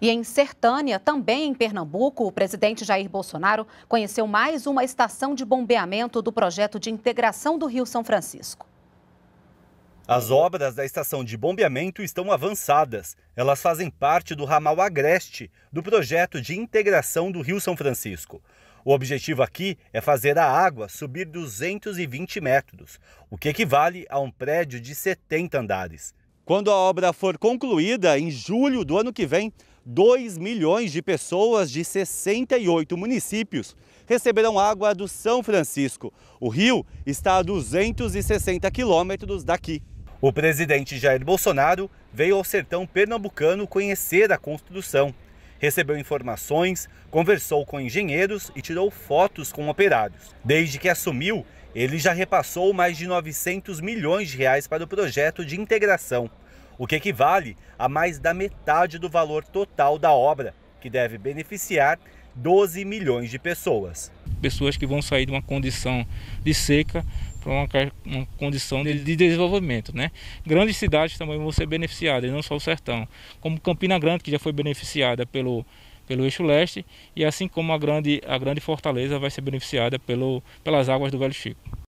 E em Sertânia, também em Pernambuco, o presidente Jair Bolsonaro conheceu mais uma estação de bombeamento do projeto de integração do Rio São Francisco. As obras da estação de bombeamento estão avançadas. Elas fazem parte do ramal agreste do projeto de integração do Rio São Francisco. O objetivo aqui é fazer a água subir 220 metros, o que equivale a um prédio de 70 andares. Quando a obra for concluída, em julho do ano que vem, 2 milhões de pessoas de 68 municípios receberão água do São Francisco. O rio está a 260 quilômetros daqui. O presidente Jair Bolsonaro veio ao sertão pernambucano conhecer a construção recebeu informações, conversou com engenheiros e tirou fotos com operários. Desde que assumiu, ele já repassou mais de 900 milhões de reais para o projeto de integração, o que equivale a mais da metade do valor total da obra, que deve beneficiar 12 milhões de pessoas pessoas que vão sair de uma condição de seca para uma, uma, condição de, de, desenvolvimento. Né? Grandes cidades também vão ser beneficiadas, não só o sertão, como Campina Grande, que já foi beneficiada pelo, pelo eixo leste, e assim como a grande, a grande Fortaleza vai ser beneficiada pelo, pelas águas do Velho Chico.